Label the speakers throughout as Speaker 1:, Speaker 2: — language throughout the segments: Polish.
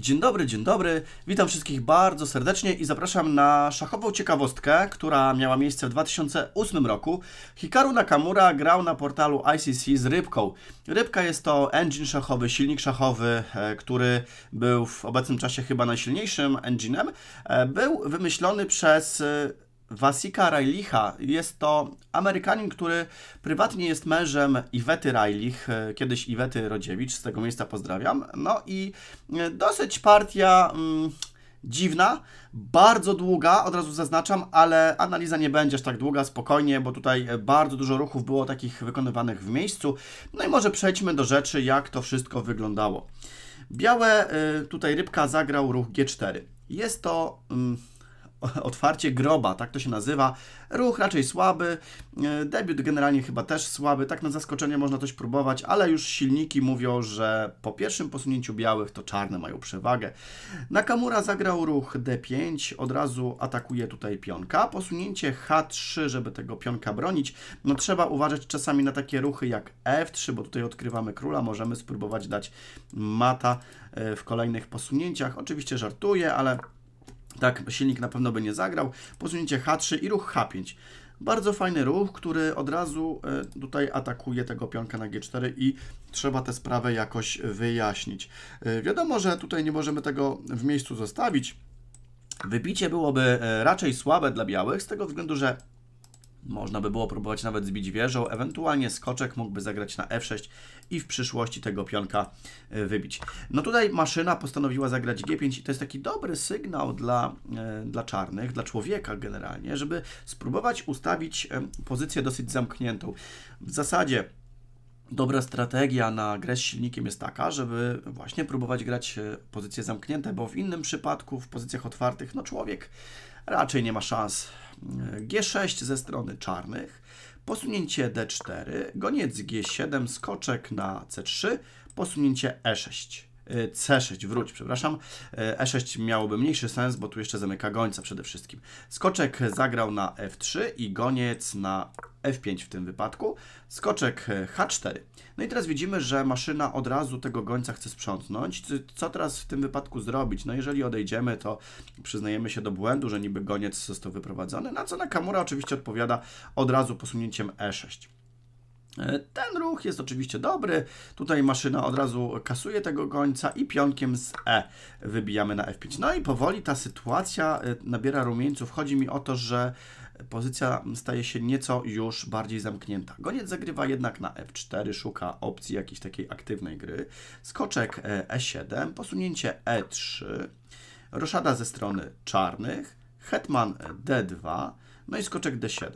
Speaker 1: Dzień dobry, dzień dobry. Witam wszystkich bardzo serdecznie i zapraszam na szachową ciekawostkę, która miała miejsce w 2008 roku. Hikaru Nakamura grał na portalu ICC z rybką. Rybka jest to engine szachowy, silnik szachowy, e, który był w obecnym czasie chyba najsilniejszym enginem. E, był wymyślony przez e, Wasika Rajlicha. Jest to Amerykanin, który prywatnie jest mężem Iwety Rajlich, e, kiedyś Iwety Rodziewicz, z tego miejsca pozdrawiam. No i e, dosyć partia mm, dziwna, bardzo długa, od razu zaznaczam, ale analiza nie będzie aż tak długa, spokojnie, bo tutaj e, bardzo dużo ruchów było takich wykonywanych w miejscu. No i może przejdźmy do rzeczy, jak to wszystko wyglądało. Białe, tutaj rybka zagrał ruch G4. Jest to... Mm, otwarcie groba, tak to się nazywa. Ruch raczej słaby, e, debiut generalnie chyba też słaby, tak na zaskoczenie można coś próbować, ale już silniki mówią, że po pierwszym posunięciu białych to czarne mają przewagę. Nakamura zagrał ruch D5, od razu atakuje tutaj pionka. Posunięcie H3, żeby tego pionka bronić, no trzeba uważać czasami na takie ruchy jak F3, bo tutaj odkrywamy króla, możemy spróbować dać mata e, w kolejnych posunięciach. Oczywiście żartuję, ale tak silnik na pewno by nie zagrał. Posunięcie H3 i ruch H5. Bardzo fajny ruch, który od razu e, tutaj atakuje tego pionka na G4 i trzeba tę sprawę jakoś wyjaśnić. E, wiadomo, że tutaj nie możemy tego w miejscu zostawić. Wybicie byłoby e, raczej słabe dla białych, z tego względu, że można by było próbować nawet zbić wieżą, ewentualnie skoczek mógłby zagrać na f6 i w przyszłości tego pionka e, wybić. No tutaj maszyna postanowiła zagrać g5 i to jest taki dobry sygnał dla, e, dla czarnych, dla człowieka generalnie, żeby spróbować ustawić e, pozycję dosyć zamkniętą. W zasadzie dobra strategia na grę z silnikiem jest taka, żeby właśnie próbować grać pozycje zamknięte, bo w innym przypadku, w pozycjach otwartych, no człowiek raczej nie ma szans. G6 ze strony czarnych, posunięcie D4, goniec G7, skoczek na C3, posunięcie E6. E, C6, wróć, przepraszam. E6 e miałoby mniejszy sens, bo tu jeszcze zamyka gońca przede wszystkim. Skoczek zagrał na F3 i goniec na F5 w tym wypadku. Skoczek H4. No i teraz widzimy, że maszyna od razu tego gońca chce sprzątnąć. Co teraz w tym wypadku zrobić? No jeżeli odejdziemy, to przyznajemy się do błędu, że niby goniec został wyprowadzony, na co Nakamura oczywiście odpowiada od razu posunięciem E6. Ten ruch jest oczywiście dobry. Tutaj maszyna od razu kasuje tego gońca i pionkiem z E wybijamy na F5. No i powoli ta sytuacja e, nabiera rumieńców. Chodzi mi o to, że pozycja staje się nieco już bardziej zamknięta. Goniec zagrywa jednak na F4, szuka opcji jakiejś takiej aktywnej gry. Skoczek E7, e posunięcie E3, roszada ze strony czarnych, hetman e, D2, no i skoczek D7.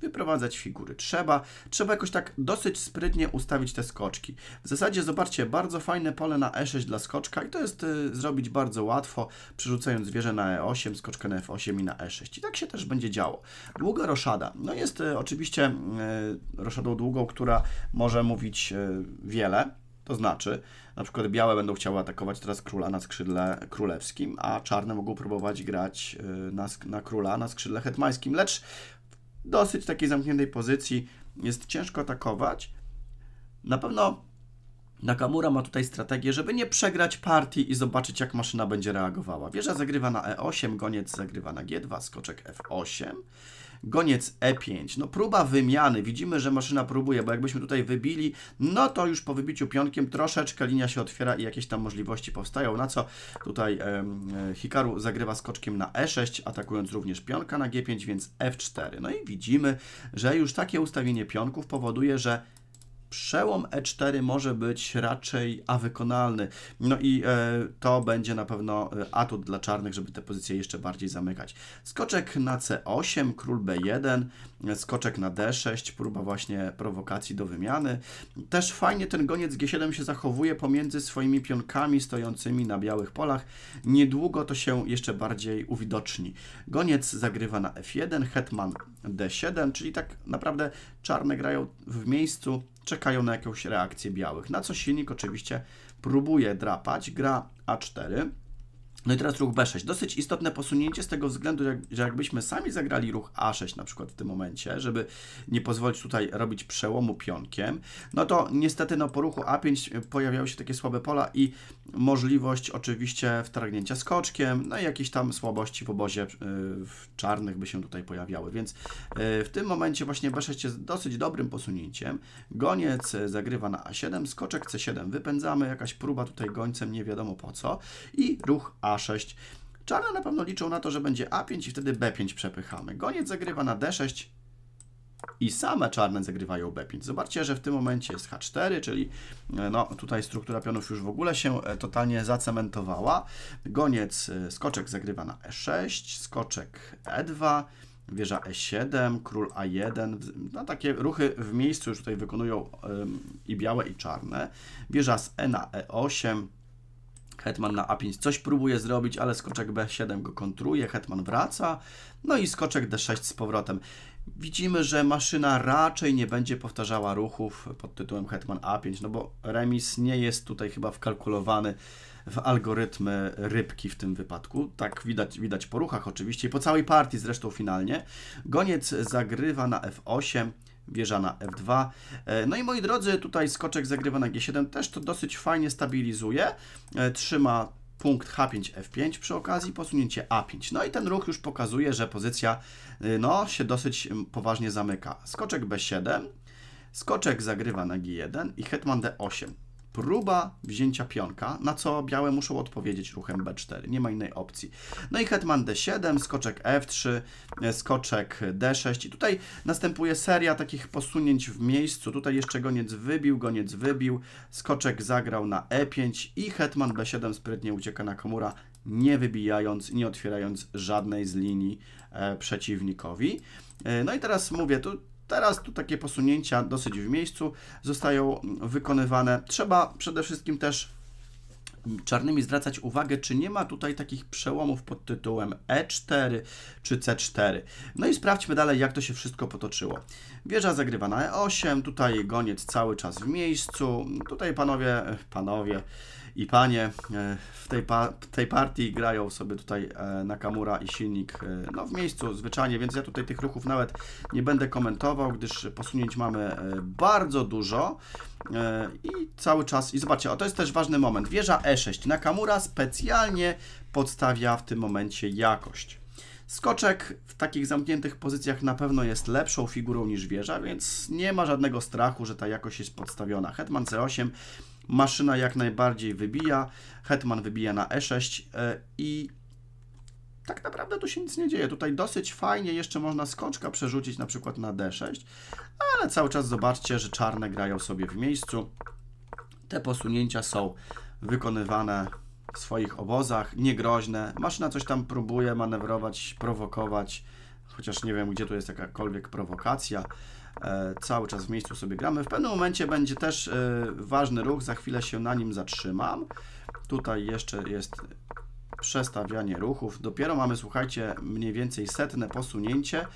Speaker 1: Wyprowadzać figury trzeba. Trzeba jakoś tak dosyć sprytnie ustawić te skoczki. W zasadzie zobaczcie, bardzo fajne pole na E6 dla skoczka i to jest y, zrobić bardzo łatwo, przerzucając wieżę na E8, skoczkę na F8 i na E6. I tak się też będzie działo. Długa roszada. No jest y, oczywiście y, roszadą długą, która może mówić y, wiele. To znaczy, na przykład białe będą chciały atakować teraz króla na skrzydle królewskim, a czarne mogą próbować grać y, na, na króla na skrzydle hetmańskim. Lecz dosyć takiej zamkniętej pozycji, jest ciężko atakować. Na pewno Nakamura ma tutaj strategię, żeby nie przegrać partii i zobaczyć, jak maszyna będzie reagowała. Wieża zagrywa na E8, goniec zagrywa na G2, skoczek F8 goniec E5. No próba wymiany, widzimy, że maszyna próbuje, bo jakbyśmy tutaj wybili, no to już po wybiciu pionkiem troszeczkę linia się otwiera i jakieś tam możliwości powstają, na co tutaj e, Hikaru zagrywa skoczkiem na E6, atakując również pionka na G5, więc F4. No i widzimy, że już takie ustawienie pionków powoduje, że przełom E4 może być raczej awykonalny. No i e, to będzie na pewno e, atut dla czarnych, żeby te pozycje jeszcze bardziej zamykać. Skoczek na C8, król B1, skoczek na D6, próba właśnie prowokacji do wymiany. Też fajnie ten goniec G7 się zachowuje pomiędzy swoimi pionkami stojącymi na białych polach. Niedługo to się jeszcze bardziej uwidoczni. Goniec zagrywa na F1, hetman D7, czyli tak naprawdę czarne grają w miejscu, czekają na jakąś reakcję białych. Na co silnik oczywiście próbuje drapać, gra A4, no i teraz ruch B6. Dosyć istotne posunięcie z tego względu, że jakbyśmy sami zagrali ruch A6 na przykład w tym momencie, żeby nie pozwolić tutaj robić przełomu pionkiem, no to niestety no, po ruchu A5 pojawiały się takie słabe pola i możliwość oczywiście wtargnięcia skoczkiem, no i jakieś tam słabości w obozie y, czarnych by się tutaj pojawiały, więc y, w tym momencie właśnie B6 jest dosyć dobrym posunięciem. Goniec y, zagrywa na A7, skoczek C7 wypędzamy, jakaś próba tutaj gońcem nie wiadomo po co i ruch A6. Czarne na pewno liczą na to, że będzie A5 i wtedy B5 przepychamy. Goniec zagrywa na D6 i same czarne zagrywają B5. Zobaczcie, że w tym momencie jest H4, czyli e, no, tutaj struktura pionów już w ogóle się e, totalnie zacementowała. Goniec, e, skoczek zagrywa na E6, skoczek E2, wieża E7, król A1. No, takie ruchy w miejscu już tutaj wykonują i białe, i czarne. Wieża z E na E8, hetman na a5 coś próbuje zrobić, ale skoczek b7 go kontruje, hetman wraca, no i skoczek d6 z powrotem. Widzimy, że maszyna raczej nie będzie powtarzała ruchów pod tytułem hetman a5, no bo remis nie jest tutaj chyba wkalkulowany w algorytmy rybki w tym wypadku. Tak widać, widać po ruchach oczywiście i po całej partii zresztą finalnie. Goniec zagrywa na f8, wieża na f2. E, no i moi drodzy, tutaj skoczek zagrywa na g7 też to dosyć fajnie stabilizuje. E, trzyma punkt H5, F5 przy okazji, posunięcie A5. No i ten ruch już pokazuje, że pozycja e, no, się dosyć poważnie zamyka. Skoczek B7, skoczek zagrywa na G1 i hetman D8 próba wzięcia pionka, na co białe muszą odpowiedzieć ruchem b4. Nie ma innej opcji. No i hetman d7, skoczek f3, skoczek d6 i tutaj następuje seria takich posunięć w miejscu. Tutaj jeszcze goniec wybił, goniec wybił, skoczek zagrał na e5 i hetman b7 sprytnie ucieka na komura, nie wybijając, nie otwierając żadnej z linii e, przeciwnikowi. E, no i teraz mówię, tu Teraz tu takie posunięcia dosyć w miejscu zostają wykonywane. Trzeba przede wszystkim też czarnymi zwracać uwagę, czy nie ma tutaj takich przełomów pod tytułem E4 czy C4. No i sprawdźmy dalej, jak to się wszystko potoczyło. Wieża zagrywa na E8, tutaj goniec cały czas w miejscu, tutaj panowie, panowie, i panie e, w tej, pa tej partii grają sobie tutaj e, Nakamura i silnik e, no, w miejscu zwyczajnie, więc ja tutaj tych ruchów nawet nie będę komentował, gdyż posunięć mamy bardzo dużo i cały czas, i zobaczcie, o to jest też ważny moment, wieża E6, Nakamura specjalnie podstawia w tym momencie jakość. Skoczek w takich zamkniętych pozycjach na pewno jest lepszą figurą niż wieża, więc nie ma żadnego strachu, że ta jakość jest podstawiona. Hetman C8 maszyna jak najbardziej wybija, hetman wybija na e6 e, i tak naprawdę tu się nic nie dzieje. Tutaj dosyć fajnie jeszcze można skoczka przerzucić na przykład na d6, ale cały czas zobaczcie, że czarne grają sobie w miejscu. Te posunięcia są wykonywane w swoich obozach, niegroźne. Maszyna coś tam próbuje manewrować, prowokować, chociaż nie wiem, gdzie tu jest jakakolwiek prowokacja. E, cały czas w miejscu sobie gramy. W pewnym momencie będzie też e, ważny ruch, za chwilę się na nim zatrzymam. Tutaj jeszcze jest przestawianie ruchów. Dopiero mamy, słuchajcie, mniej więcej setne posunięcie,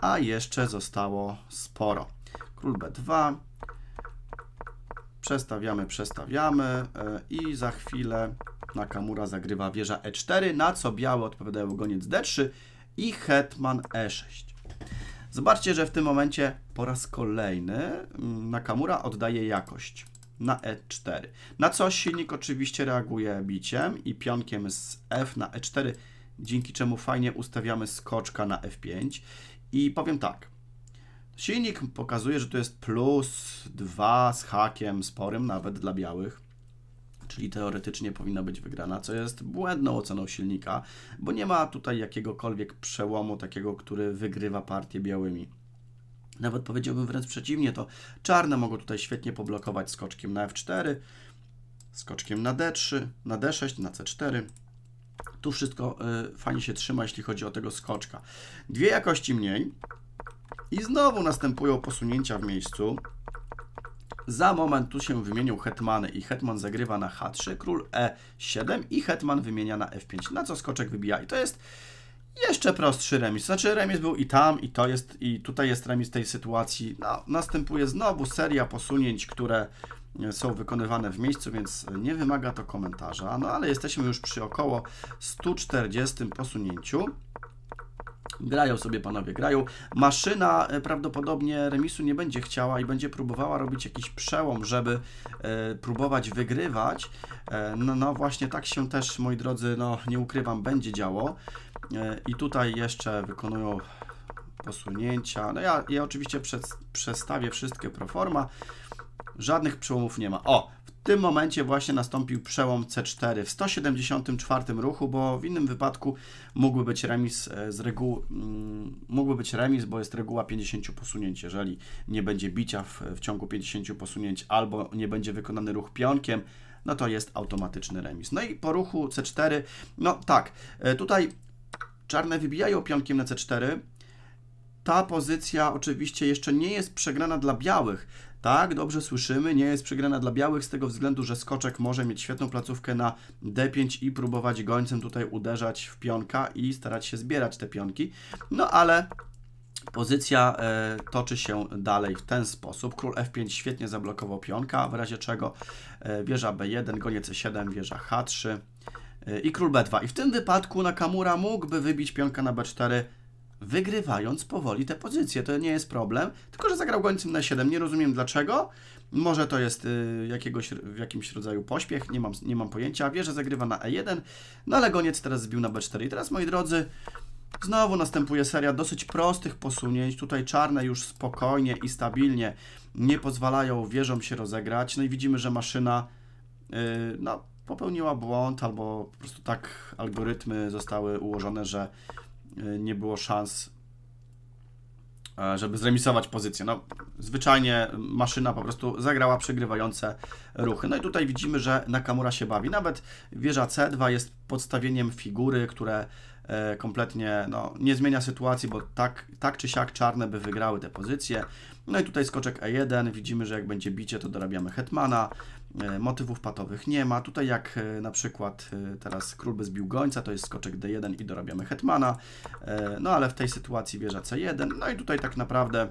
Speaker 1: a jeszcze zostało sporo. Król B2, przestawiamy, przestawiamy e, i za chwilę Nakamura zagrywa wieża E4, na co białe odpowiadają goniec D3 i hetman E6. Zobaczcie, że w tym momencie po raz kolejny mm, Nakamura oddaje jakość na E4. Na co silnik oczywiście reaguje biciem i pionkiem z F na E4, dzięki czemu fajnie ustawiamy skoczka na F5. I powiem tak, silnik pokazuje, że to jest plus 2 z hakiem sporym nawet dla białych czyli teoretycznie powinna być wygrana, co jest błędną oceną silnika, bo nie ma tutaj jakiegokolwiek przełomu takiego, który wygrywa partię białymi. Nawet powiedziałbym wręcz przeciwnie, to czarne mogą tutaj świetnie poblokować skoczkiem na f4, skoczkiem na d3, na d6, na c4. Tu wszystko y, fajnie się trzyma, jeśli chodzi o tego skoczka. Dwie jakości mniej i znowu następują posunięcia w miejscu. Za moment tu się wymienią hetmany i hetman zagrywa na h3, król e7 i hetman wymienia na f5, na co skoczek wybija. I to jest jeszcze prostszy remis. Znaczy remis był i tam, i to jest, i tutaj jest remis tej sytuacji. No, następuje znowu seria posunięć, które e, są wykonywane w miejscu, więc nie wymaga to komentarza. No ale jesteśmy już przy około 140 posunięciu. Grają sobie panowie, grają. Maszyna e, prawdopodobnie remisu nie będzie chciała i będzie próbowała robić jakiś przełom, żeby e, próbować wygrywać. E, no, no, właśnie tak się też, moi drodzy, no nie ukrywam, będzie działo. E, I tutaj jeszcze wykonują posunięcia. No ja, ja oczywiście przed, przestawię wszystkie proforma. Żadnych przełomów nie ma. O, w tym momencie właśnie nastąpił przełom C4 w 174 ruchu, bo w innym wypadku mógłby być remis e, z reguły, mm, mógłby być remis, bo jest reguła 50 posunięć, jeżeli nie będzie bicia w, w ciągu 50 posunięć albo nie będzie wykonany ruch pionkiem, no to jest automatyczny remis. No i po ruchu C4, no tak, e, tutaj czarne wybijają pionkiem na C4, ta pozycja oczywiście jeszcze nie jest przegrana dla białych, tak, dobrze słyszymy, nie jest przegrana dla białych z tego względu, że skoczek może mieć świetną placówkę na D5 i próbować gońcem tutaj uderzać w pionka i starać się zbierać te pionki. No ale Pozycja e, toczy się dalej w ten sposób. Król F5 świetnie zablokował pionka, w razie czego e, wieża B1, goniec c 7 wieża H3 e, i król B2. I w tym wypadku Nakamura mógłby wybić pionka na B4, wygrywając powoli te pozycje. To nie jest problem, tylko że zagrał gońcem na 7. Nie rozumiem dlaczego. Może to jest y, jakiegoś, w jakimś rodzaju pośpiech, nie mam, nie mam pojęcia. Wie, że zagrywa na E1, no ale goniec teraz zbił na B4. I teraz, moi drodzy, znowu następuje seria dosyć prostych posunięć. Tutaj czarne już spokojnie i stabilnie nie pozwalają wieżom się rozegrać. No i widzimy, że maszyna y, no, popełniła błąd albo po prostu tak algorytmy zostały ułożone, że E, nie było szans, e, żeby zremisować pozycję. No, zwyczajnie maszyna po prostu zagrała przegrywające ruchy. No i tutaj widzimy, że Nakamura się bawi. Nawet wieża C2 jest podstawieniem figury, które E, kompletnie no, nie zmienia sytuacji, bo tak, tak czy siak czarne by wygrały te pozycje. No i tutaj skoczek E1, widzimy, że jak będzie bicie, to dorabiamy hetmana, e, motywów patowych nie ma. Tutaj jak e, na przykład teraz król by zbił gońca, to jest skoczek D1 i dorabiamy hetmana, no ale w tej sytuacji wieża C1, no i tutaj tak naprawdę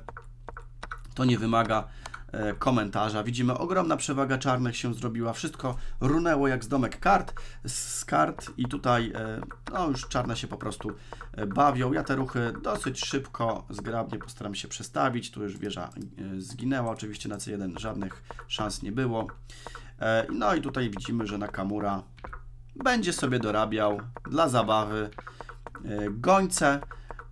Speaker 1: to nie wymaga E, komentarza. Widzimy, ogromna przewaga czarnych się zrobiła. Wszystko runęło jak z domek kart, z kart i tutaj e, no już czarne się po prostu e, bawią. Ja te ruchy dosyć szybko, zgrabnie postaram się przestawić. Tu już wieża zginęła. Oczywiście na C1 żadnych szans nie było. No i tutaj widzimy, że Nakamura będzie sobie dorabiał dla zabawy gońce.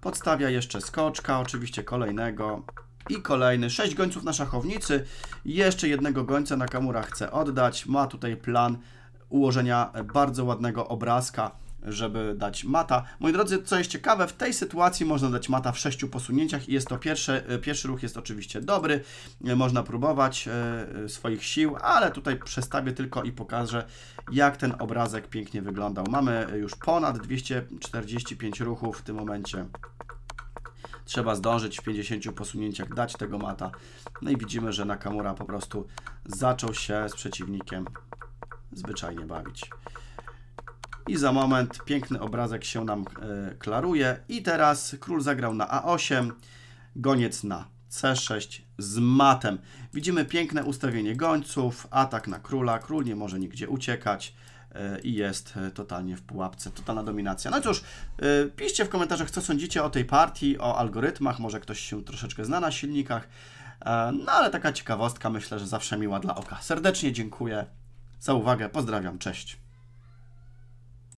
Speaker 1: Podstawia jeszcze skoczka, oczywiście kolejnego. I kolejny. 6 gońców na szachownicy. Jeszcze jednego gońca na kamura chcę oddać. Ma tutaj plan ułożenia bardzo ładnego obrazka żeby dać mata. Moi drodzy, co jest ciekawe, w tej sytuacji można dać mata w sześciu posunięciach i jest to pierwsze, e, pierwszy ruch jest oczywiście dobry, e, można próbować e, swoich sił, ale tutaj przestawię tylko i pokażę, jak ten obrazek pięknie wyglądał. Mamy już ponad 245 ruchów w tym momencie. Trzeba zdążyć w 50 posunięciach dać tego mata. No i widzimy, że Nakamura po prostu zaczął się z przeciwnikiem zwyczajnie bawić. I za moment piękny obrazek się nam y, klaruje. I teraz król zagrał na A8, goniec na C6 z matem. Widzimy piękne ustawienie gońców, atak na króla, król nie może nigdzie uciekać, E, i jest e, totalnie w pułapce, totalna dominacja. No cóż, e, piszcie w komentarzach, co sądzicie o tej partii, o algorytmach, może ktoś się troszeczkę zna na silnikach, no ale taka ciekawostka, myślę, że zawsze miła dla oka. Serdecznie dziękuję za uwagę, pozdrawiam, cześć.